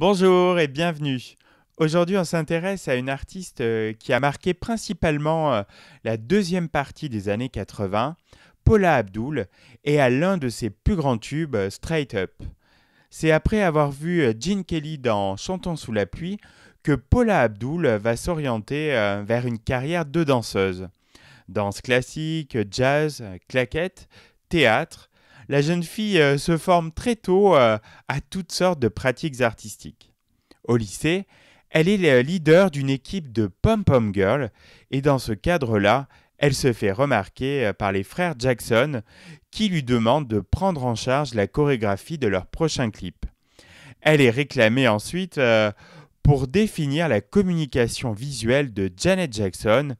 Bonjour et bienvenue. Aujourd'hui, on s'intéresse à une artiste euh, qui a marqué principalement euh, la deuxième partie des années 80, Paula Abdul, et à l'un de ses plus grands tubes, euh, Straight Up. C'est après avoir vu jean Kelly dans Chantons sous la pluie que Paula Abdul va s'orienter vers une carrière de danseuse. Danse classique, jazz, claquette, théâtre, la jeune fille euh, se forme très tôt euh, à toutes sortes de pratiques artistiques. Au lycée, elle est leader d'une équipe de pom-pom girls et dans ce cadre-là, elle se fait remarquer euh, par les frères Jackson qui lui demandent de prendre en charge la chorégraphie de leur prochain clip. Elle est réclamée ensuite pour définir la communication visuelle de Janet Jackson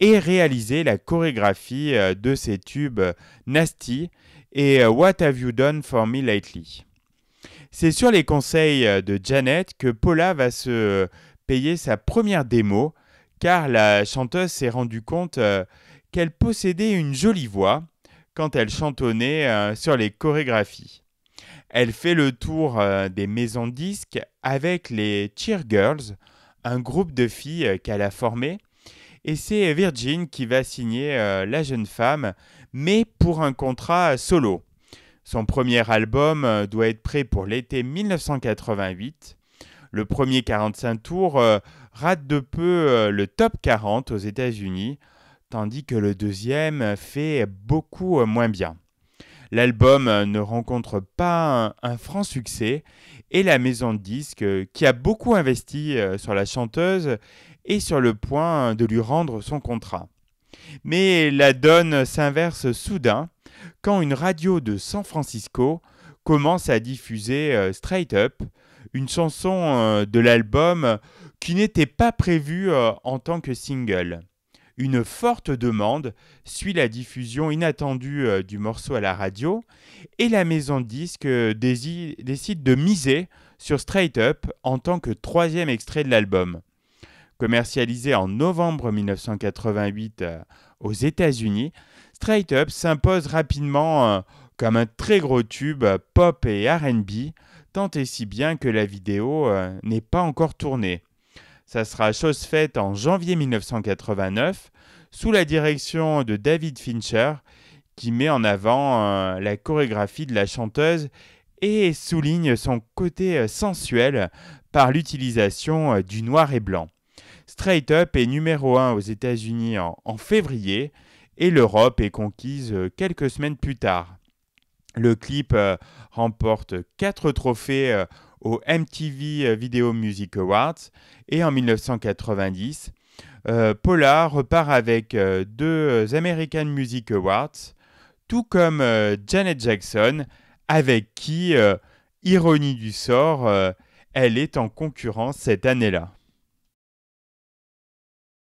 et réaliser la chorégraphie de ses tubes Nasty et euh, What Have You Done For Me Lately. C'est sur les conseils euh, de Janet que Paula va se payer sa première démo, car la chanteuse s'est rendue compte euh, qu'elle possédait une jolie voix quand elle chantonnait sur les chorégraphies. Elle fait le tour des maisons disques avec les Cheer Girls, un groupe de filles qu'elle a formé et c'est Virgin qui va signer euh, la jeune femme, mais pour un contrat solo. Son premier album euh, doit être prêt pour l'été 1988. Le premier 45 tours euh, rate de peu le top 40 aux États-Unis, tandis que le deuxième fait beaucoup moins bien. L'album ne rencontre pas un, franc succès et la maison de disques, qui a beaucoup investi sur la chanteuse, est sur le point de lui rendre son contrat. Mais la donne s'inverse soudain quand une radio de San Francisco commence à diffuser euh, Straight Up, une chanson euh, de l'album qui n'était pas prévue euh, en tant que single. Une forte demande suit la diffusion inattendue du morceau à la radio et la maison de disque décide de miser sur Straight Up en tant que troisième extrait de l'album. Commercialisé en novembre 1988 euh, aux États-Unis, Straight Up s'impose rapidement euh, comme un très gros tube euh, pop et RB, tant et si bien que la vidéo n'est pas encore tournée. Ça sera chose faite en janvier 1989 sous la direction de David Fincher qui met en avant la chorégraphie de la chanteuse et souligne son côté sensuel par l'utilisation du noir et blanc. Straight Up est numéro 1 aux États-Unis en, février et l'Europe est conquise euh, quelques semaines plus tard. Le clip euh, remporte 4 trophées aux euh, au MTV Video Music Awards et en 1990, Paula repart avec deux American Music Awards, tout comme Janet Jackson, avec qui, ironie du sort, elle est en concurrence cette année-là.